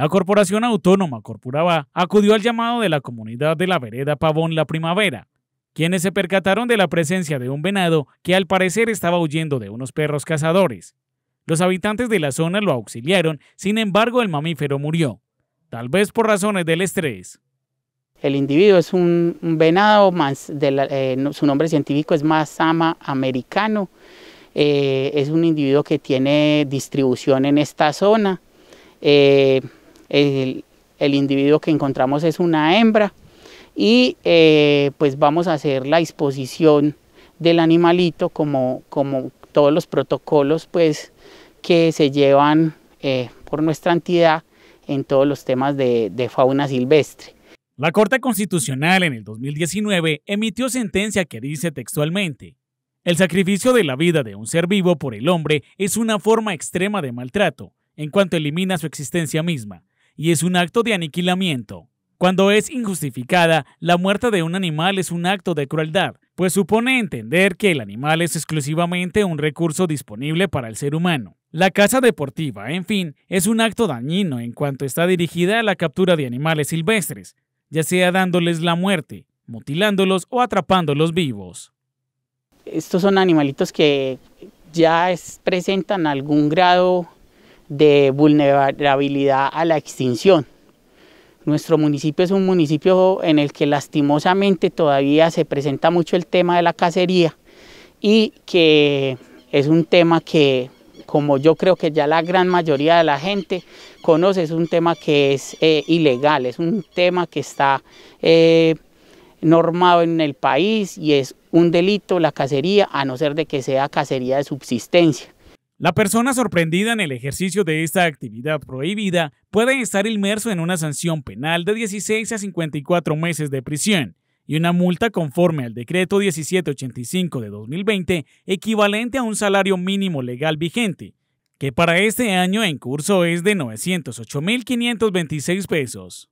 La corporación autónoma Corpuraba acudió al llamado de la comunidad de la vereda Pavón La Primavera, quienes se percataron de la presencia de un venado que al parecer estaba huyendo de unos perros cazadores. Los habitantes de la zona lo auxiliaron, sin embargo el mamífero murió, tal vez por razones del estrés. El individuo es un, venado, más eh, su nombre científico es Mazama americano, eh, es un individuo que tiene distribución en esta zona. Eh, el, individuo que encontramos es una hembra y eh, pues vamos a hacer la disposición del animalito como, como todos los protocolos pues que se llevan eh, por nuestra entidad en todos los temas de fauna silvestre. La Corte Constitucional en el 2019 emitió sentencia que dice textualmente, el sacrificio de la vida de un ser vivo por el hombre es una forma extrema de maltrato, en cuanto elimina su existencia misma, y es un acto de aniquilamiento. Cuando es injustificada, la muerte de un animal es un acto de crueldad, pues supone entender que el animal es exclusivamente un recurso disponible para el ser humano. La caza deportiva, en fin, es un acto dañino en cuanto está dirigida a la captura de animales silvestres, ya sea dándoles la muerte, mutilándolos o atrapándolos vivos. Estos son animalitos que ya presentan algún grado de vulnerabilidad a la extinción. Nuestro municipio es un municipio en el que lastimosamente todavía se presenta mucho el tema de la cacería y que es un tema que, como yo creo que ya la gran mayoría de la gente conoce, es un tema que es eh, ilegal, es un tema que está eh, normado en el país y es un delito la cacería, a no ser de que sea cacería de subsistencia. La persona sorprendida en el ejercicio de esta actividad prohibida puede estar inmerso en una sanción penal de 16 a 54 meses de prisión y una multa conforme al decreto 1785 de 2020 equivalente a un salario mínimo legal vigente, que para este año en curso es de 908.526 pesos.